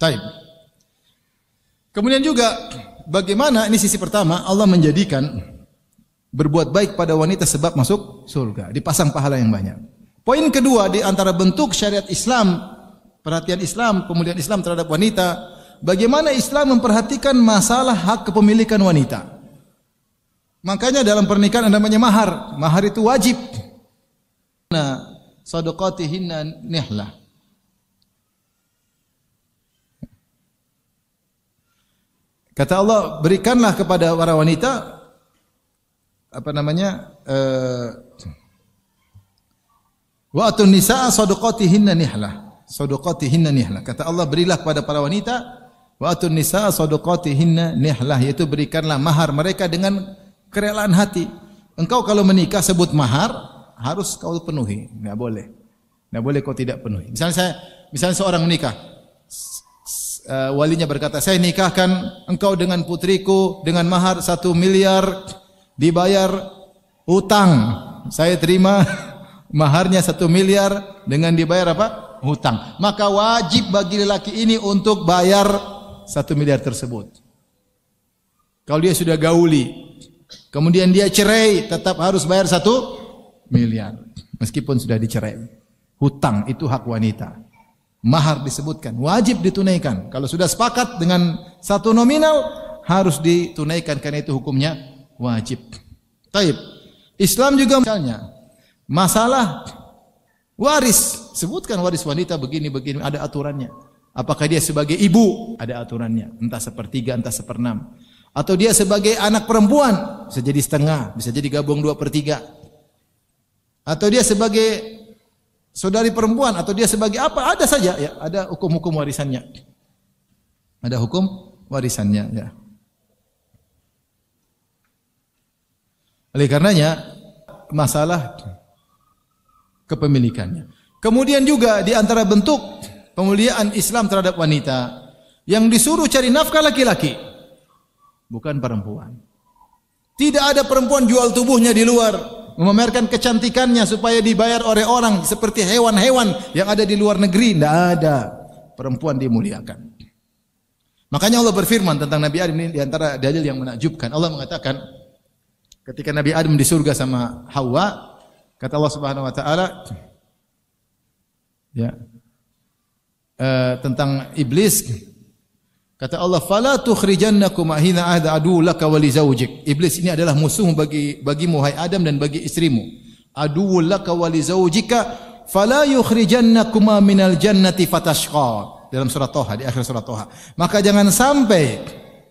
Taib. Kemudian juga bagaimana ini sisi pertama Allah menjadikan berbuat baik pada wanita sebab masuk surga, dipasang pahala yang banyak. Poin kedua di antara bentuk syariat Islam, perhatian Islam, pemulihan Islam terhadap wanita bagaimana Islam memperhatikan masalah hak kepemilikan wanita. Makanya dalam pernikahan ada namanya mahar. Mahar itu wajib. Nah, hina nihlah. Kata Allah, berikanlah kepada para wanita apa namanya? Eh, wa atun nisaa sadaqatihinna nihlah. Sadaqatihinna nihlah. Kata Allah, berilah kepada para wanita Wa nisa sodokoti hina nihlah yaitu berikanlah mahar mereka dengan kerelaan hati. Engkau kalau menikah sebut mahar harus kau penuhi, nggak boleh. Nggak boleh kau tidak penuhi. Misalnya saya misalnya seorang menikah eh, walinya berkata, "Saya nikahkan engkau dengan putriku dengan mahar satu miliar dibayar utang. Saya terima maharnya satu miliar dengan dibayar apa? hutang. Maka wajib bagi lelaki ini untuk bayar satu miliar tersebut. Kalau dia sudah gauli, kemudian dia cerai, tetap harus bayar satu miliar. Meskipun sudah dicerai. Hutang itu hak wanita. Mahar disebutkan, wajib ditunaikan. Kalau sudah sepakat dengan satu nominal, harus ditunaikan karena itu hukumnya wajib. Taib. Islam juga misalnya masalah waris sebutkan waris wanita begini begini ada aturannya Apakah dia sebagai ibu? Ada aturannya. Entah sepertiga, entah seperenam. Atau dia sebagai anak perempuan. Bisa jadi setengah, bisa jadi gabung dua per tiga. Atau dia sebagai saudari perempuan. Atau dia sebagai apa? Ada saja. ya Ada hukum-hukum warisannya. Ada hukum warisannya. Ya. Oleh karenanya, masalah kepemilikannya. Kemudian juga di antara bentuk Pemuliaan Islam terhadap wanita. Yang disuruh cari nafkah laki-laki. Bukan perempuan. Tidak ada perempuan jual tubuhnya di luar. Memamerkan kecantikannya supaya dibayar oleh orang. Seperti hewan-hewan yang ada di luar negeri. Tidak ada. Perempuan dimuliakan. Makanya Allah berfirman tentang Nabi Adam ini di antara dalil yang menakjubkan. Allah mengatakan ketika Nabi Adam di surga sama Hawa, kata Allah Subhanahu wa taala ya uh, tentang iblis kata Allah fala tukhrijannakum ahina ahda adu laka wa iblis ini adalah musuh bagi bagimu hai Adam dan bagi istrimu adu laka wa zaujika zawjika fala yukhrijannakuma minal jannati fatashqa dalam surat Toha di akhir surat Toha maka jangan sampai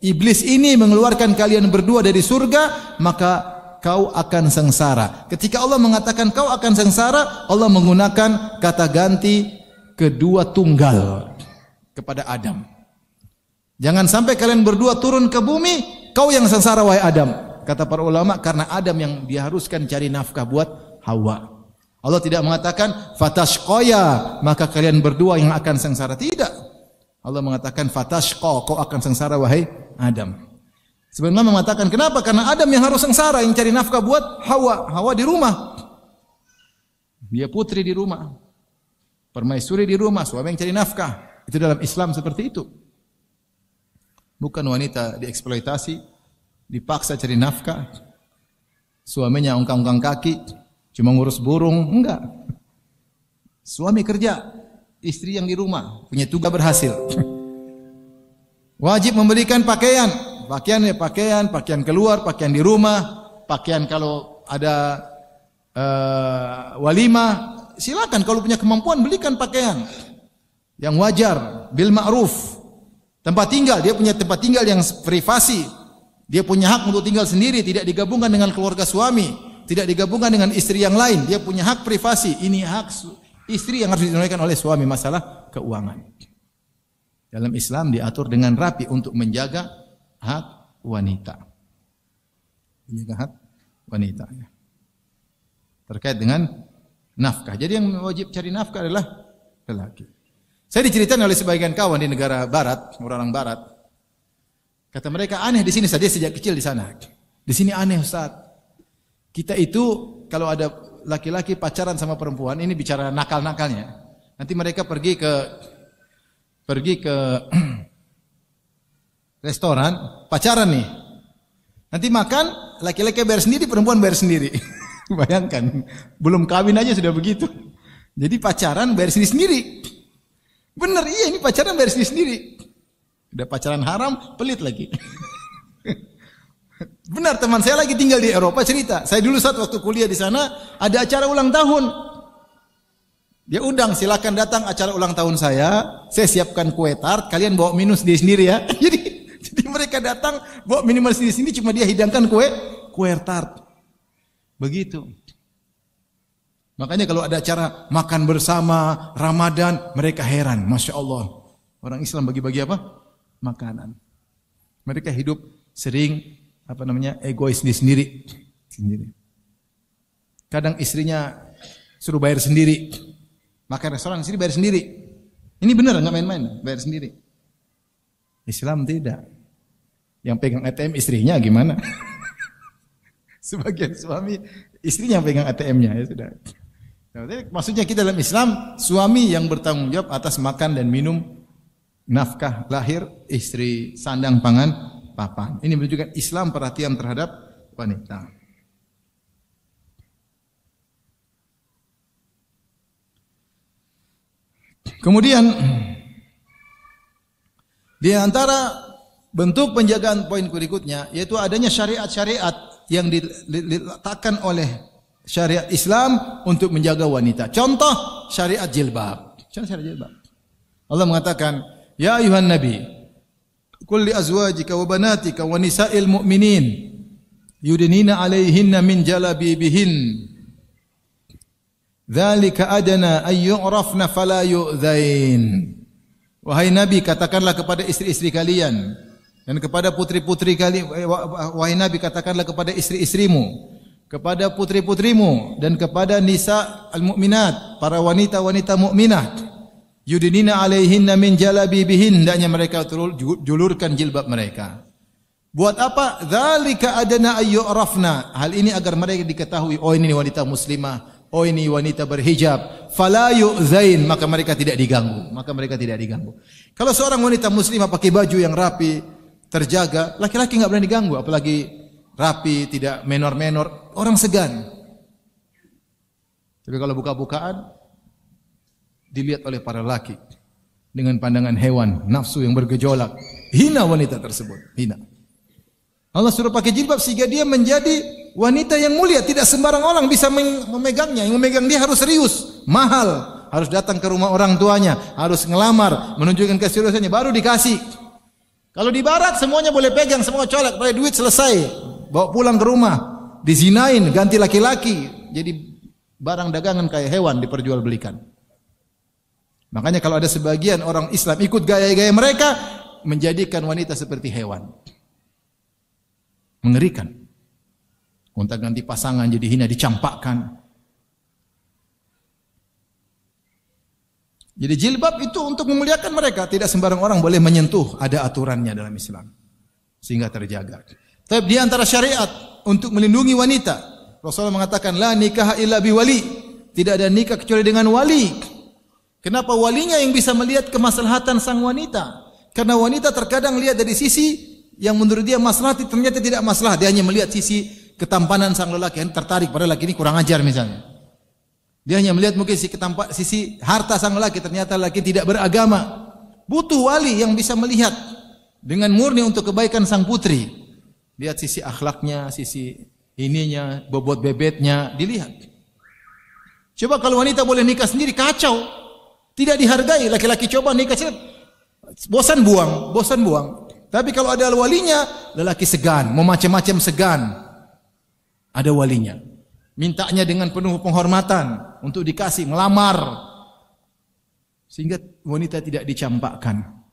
iblis ini mengeluarkan kalian berdua dari surga maka kau akan sengsara. Ketika Allah mengatakan kau akan sengsara, Allah menggunakan kata ganti kedua tunggal kepada Adam. Jangan sampai kalian berdua turun ke bumi, kau yang sengsara wahai Adam. Kata para ulama karena Adam yang diharuskan cari nafkah buat Hawa. Allah tidak mengatakan fatashqaya maka kalian berdua yang akan sengsara tidak. Allah mengatakan fatashqa kau akan sengsara wahai Adam. Sebenarnya mengatakan kenapa? Karena Adam yang harus sengsara yang cari nafkah buat Hawa. Hawa di rumah. Dia putri di rumah. Permaisuri di rumah, suami yang cari nafkah. Itu dalam Islam seperti itu. Bukan wanita dieksploitasi, dipaksa cari nafkah. Suaminya ungkang-ungkang kaki, cuma ngurus burung, enggak. Suami kerja, istri yang di rumah, punya tugas berhasil. Wajib memberikan pakaian, pakaian ya pakaian, pakaian keluar, pakaian di rumah, pakaian kalau ada uh, walimah, silakan kalau punya kemampuan belikan pakaian yang wajar, bil ma'ruf. Tempat tinggal, dia punya tempat tinggal yang privasi. Dia punya hak untuk tinggal sendiri, tidak digabungkan dengan keluarga suami, tidak digabungkan dengan istri yang lain. Dia punya hak privasi. Ini hak istri yang harus ditunaikan oleh suami masalah keuangan. Dalam Islam diatur dengan rapi untuk menjaga hak wanita. Menjaga hak wanita. Ya. Terkait dengan nafkah. Jadi yang wajib cari nafkah adalah lelaki. Saya diceritakan oleh sebagian kawan di negara barat, orang orang barat. Kata mereka aneh di sini saja sejak kecil di sana. Di sini aneh Ustaz. Kita itu kalau ada laki-laki pacaran sama perempuan, ini bicara nakal-nakalnya. Nanti mereka pergi ke pergi ke restoran, pacaran nih. Nanti makan, laki-laki bayar sendiri, perempuan bayar sendiri. Bayangkan, belum kawin aja sudah begitu. Jadi pacaran bayar sendiri-sendiri. Bener, iya ini pacaran bayar sendiri-sendiri. Udah pacaran haram, pelit lagi. Benar, teman saya lagi tinggal di Eropa cerita. Saya dulu saat waktu kuliah di sana, ada acara ulang tahun. Dia undang, silakan datang acara ulang tahun saya. Saya siapkan kue tart, kalian bawa minus sendiri sendiri ya. jadi, jadi mereka datang bawa minimal sendiri sendiri, cuma dia hidangkan kue kue tart. Begitu. Makanya kalau ada acara makan bersama, Ramadan, mereka heran. Masya Allah. Orang Islam bagi-bagi apa? Makanan. Mereka hidup sering apa namanya egois di sendiri. sendiri. Kadang istrinya suruh bayar sendiri. Makan restoran sendiri bayar sendiri. Ini benar nggak main-main, bayar sendiri. Islam tidak. Yang pegang ATM istrinya gimana? Sebagian suami istrinya yang pegang ATM-nya ya sudah. Nah, maksudnya kita dalam Islam suami yang bertanggung jawab atas makan dan minum nafkah lahir istri sandang pangan papan. Ini menunjukkan Islam perhatian terhadap wanita. Kemudian di antara bentuk penjagaan poin berikutnya yaitu adanya syariat-syariat yang diletakkan oleh syariat Islam untuk menjaga wanita. Contoh syariat jilbab. Contoh syariat jilbab. Allah mengatakan, "Ya ayuhan nabi, qul azwajika wa banatika wa nisa'il mu'minin yudnina 'alaihinna min jalabibihin." Dzalika adana ay yu'rafna fala yu'dzain. Wahai Nabi, katakanlah kepada istri-istri kalian, dan kepada putri-putri kali eh, wahai Nabi katakanlah kepada istri-istrimu, kepada putri-putrimu dan kepada nisa al para wanita-wanita mukminat. Yudinina alaihinna min jalabibihin, hendaknya mereka julurkan jilbab mereka. Buat apa? keadaan adana ayyurafna. Hal ini agar mereka diketahui, oh ini wanita muslimah, oh ini wanita berhijab. Fala yu'zain, maka mereka tidak diganggu, maka mereka tidak diganggu. Kalau seorang wanita muslimah pakai baju yang rapi, terjaga. Laki-laki nggak berani diganggu, apalagi rapi, tidak menor-menor. Orang segan. Tapi kalau buka-bukaan, dilihat oleh para laki dengan pandangan hewan, nafsu yang bergejolak. Hina wanita tersebut, hina. Allah suruh pakai jilbab sehingga dia menjadi wanita yang mulia. Tidak sembarang orang bisa memegangnya. Yang memegang dia harus serius, mahal. Harus datang ke rumah orang tuanya, harus ngelamar, menunjukkan keseriusannya, baru dikasih. Kalau di barat semuanya boleh pegang, semua colek, pakai duit selesai, bawa pulang ke rumah, dizinain, ganti laki-laki, jadi barang dagangan kayak hewan diperjualbelikan. Makanya kalau ada sebagian orang Islam ikut gaya-gaya mereka menjadikan wanita seperti hewan. Mengerikan. Untuk ganti pasangan jadi hina dicampakkan. Jadi jilbab itu untuk memuliakan mereka. Tidak sembarang orang boleh menyentuh. Ada aturannya dalam Islam. Sehingga terjaga. Tapi di antara syariat untuk melindungi wanita. Rasulullah mengatakan, La nikah illa wali. Tidak ada nikah kecuali dengan wali. Kenapa walinya yang bisa melihat kemaslahatan sang wanita? Karena wanita terkadang lihat dari sisi yang menurut dia masalah ternyata tidak masalah. Dia hanya melihat sisi ketampanan sang lelaki. Yang tertarik pada laki ini kurang ajar misalnya. Dia hanya melihat mungkin sisi, ketampak, sisi harta sang lelaki, ternyata lelaki tidak beragama. Butuh wali yang bisa melihat dengan murni untuk kebaikan sang putri. Lihat sisi akhlaknya, sisi ininya, bobot bebetnya, dilihat. Coba kalau wanita boleh nikah sendiri kacau. Tidak dihargai, laki-laki coba nikah sendiri. Bosan buang, bosan buang. Tapi kalau ada walinya, lelaki segan, mau macam-macam segan. Ada walinya mintanya dengan penuh penghormatan untuk dikasih melamar sehingga wanita tidak dicampakkan.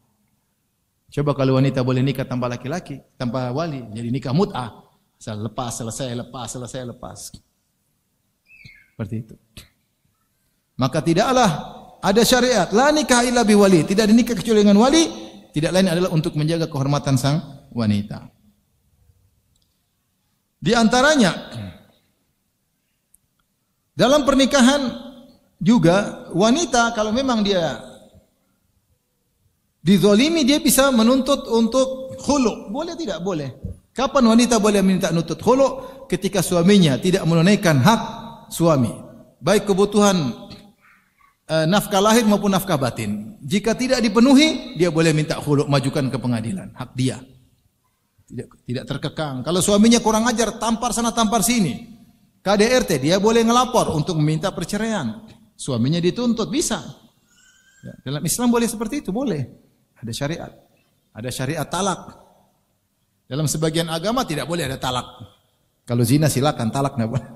Coba kalau wanita boleh nikah tanpa laki-laki, tanpa wali, jadi nikah mut'ah. lepas, selesai, lepas, selesai, lepas. Seperti itu. Maka tidaklah ada syariat. La nikah illa wali. Tidak dinikah nikah kecuali dengan wali. Tidak lain adalah untuk menjaga kehormatan sang wanita. Di antaranya, dalam pernikahan juga wanita kalau memang dia dizolimi dia bisa menuntut untuk khulu. Boleh tidak? Boleh. Kapan wanita boleh minta nuntut khulu? Ketika suaminya tidak menunaikan hak suami. Baik kebutuhan eh, nafkah lahir maupun nafkah batin. Jika tidak dipenuhi, dia boleh minta khulu, majukan ke pengadilan. Hak dia. Tidak, tidak terkekang. Kalau suaminya kurang ajar, tampar sana tampar sini. KDRT dia boleh ngelapor untuk meminta perceraian. Suaminya dituntut bisa. Ya, dalam Islam boleh seperti itu, boleh. Ada syariat. Ada syariat talak. Dalam sebagian agama tidak boleh ada talak. Kalau zina silakan, talak boleh.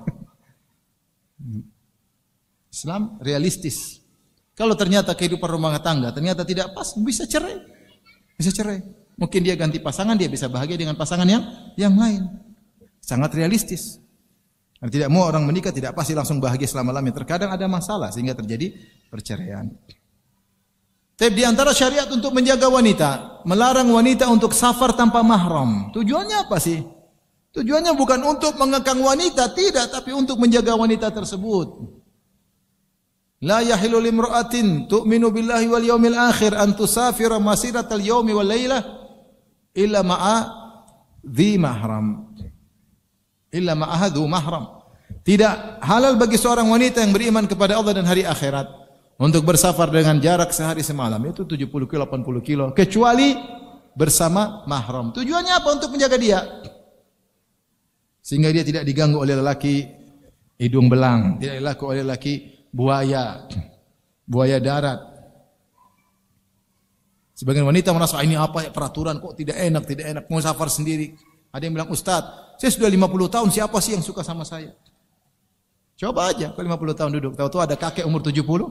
Islam realistis. Kalau ternyata kehidupan rumah tangga ternyata tidak pas, bisa cerai. Bisa cerai. Mungkin dia ganti pasangan, dia bisa bahagia dengan pasangan yang yang lain. Sangat realistis. Dan tidak mau orang menikah tidak pasti langsung bahagia selama-lamanya. Terkadang ada masalah sehingga terjadi perceraian. Tapi di antara syariat untuk menjaga wanita, melarang wanita untuk safar tanpa mahram. Tujuannya apa sih? Tujuannya bukan untuk mengekang wanita, tidak, tapi untuk menjaga wanita tersebut. La yahilu limra'atin tu'minu billahi wal yaumil akhir an tusafira masiratal yaumi wal lailah illa ma'a dhi mahram illa ma'ahadu mahram. Tidak halal bagi seorang wanita yang beriman kepada Allah dan hari akhirat untuk bersafar dengan jarak sehari semalam itu 70 kilo 80 kilo kecuali bersama mahram. Tujuannya apa? Untuk menjaga dia. Sehingga dia tidak diganggu oleh lelaki hidung belang, tidak dilaku oleh lelaki buaya, buaya darat. Sebagian wanita merasa ah, ini apa ya peraturan kok tidak enak, tidak enak mau safar sendiri. Ada yang bilang, Ustadz, saya sudah 50 tahun, siapa sih yang suka sama saya? Coba aja, kalau 50 tahun duduk. Tahu-tahu ada kakek umur 70,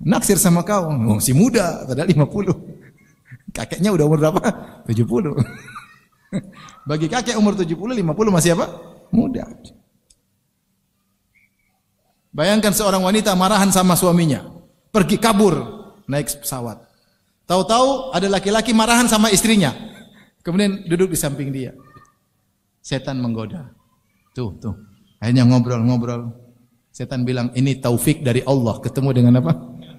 naksir sama kau. Oh, si muda, padahal 50. Kakeknya udah umur berapa? 70. Bagi kakek umur 70, 50 masih apa? Muda. Bayangkan seorang wanita marahan sama suaminya. Pergi kabur, naik pesawat. Tahu-tahu ada laki-laki marahan sama istrinya. Kemudian duduk di samping dia setan menggoda. Tuh, tuh. Akhirnya ngobrol-ngobrol. Setan bilang, ini taufik dari Allah. Ketemu dengan apa?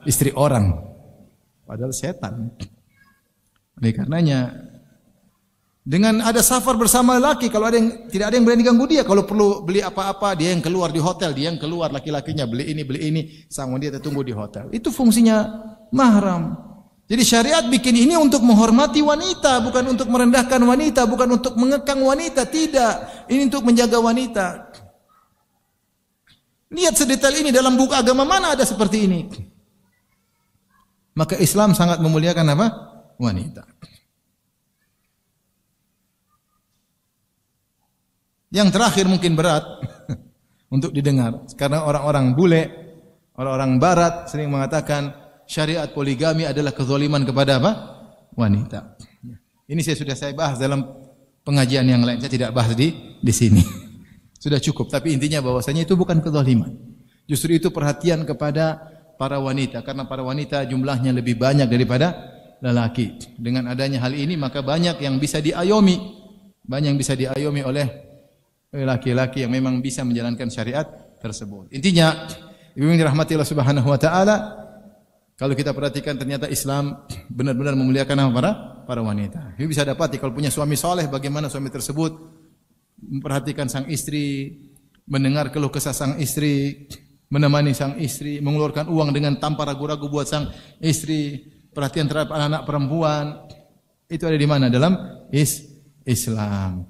Istri orang. Padahal setan. Oleh karenanya, dengan ada safar bersama laki, kalau ada yang tidak ada yang berani ganggu dia, kalau perlu beli apa-apa, dia yang keluar di hotel, dia yang keluar laki-lakinya beli ini, beli ini, sama dia tertunggu di hotel. Itu fungsinya mahram. Jadi syariat bikin ini untuk menghormati wanita, bukan untuk merendahkan wanita, bukan untuk mengekang wanita, tidak. Ini untuk menjaga wanita. Lihat sedetail ini dalam buku agama mana ada seperti ini. Maka Islam sangat memuliakan apa? Wanita. Yang terakhir mungkin berat untuk didengar karena orang-orang bule, orang-orang barat sering mengatakan syariat poligami adalah kezaliman kepada apa? wanita. Ini saya sudah saya bahas dalam pengajian yang lain. Saya tidak bahas di di sini. Sudah cukup, tapi intinya bahwasanya itu bukan kezaliman. Justru itu perhatian kepada para wanita karena para wanita jumlahnya lebih banyak daripada lelaki. Dengan adanya hal ini maka banyak yang bisa diayomi, banyak yang bisa diayomi oleh laki-laki yang memang bisa menjalankan syariat tersebut. Intinya, ibu yang dirahmati Allah Subhanahu wa taala, kalau kita perhatikan ternyata Islam benar-benar memuliakan apa para para wanita. Ini bisa dapat, kalau punya suami soleh bagaimana suami tersebut memperhatikan sang istri, mendengar keluh kesah sang istri, menemani sang istri, mengeluarkan uang dengan tanpa ragu-ragu buat sang istri, perhatian terhadap anak-anak perempuan. Itu ada di mana? Dalam is Islam.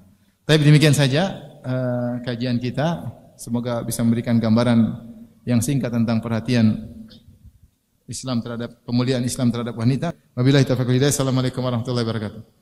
Tapi demikian saja uh, kajian kita. Semoga bisa memberikan gambaran yang singkat tentang perhatian Islam terhadap pemulihan Islam terhadap wanita. Wabillahi taufiq Assalamualaikum warahmatullahi wabarakatuh.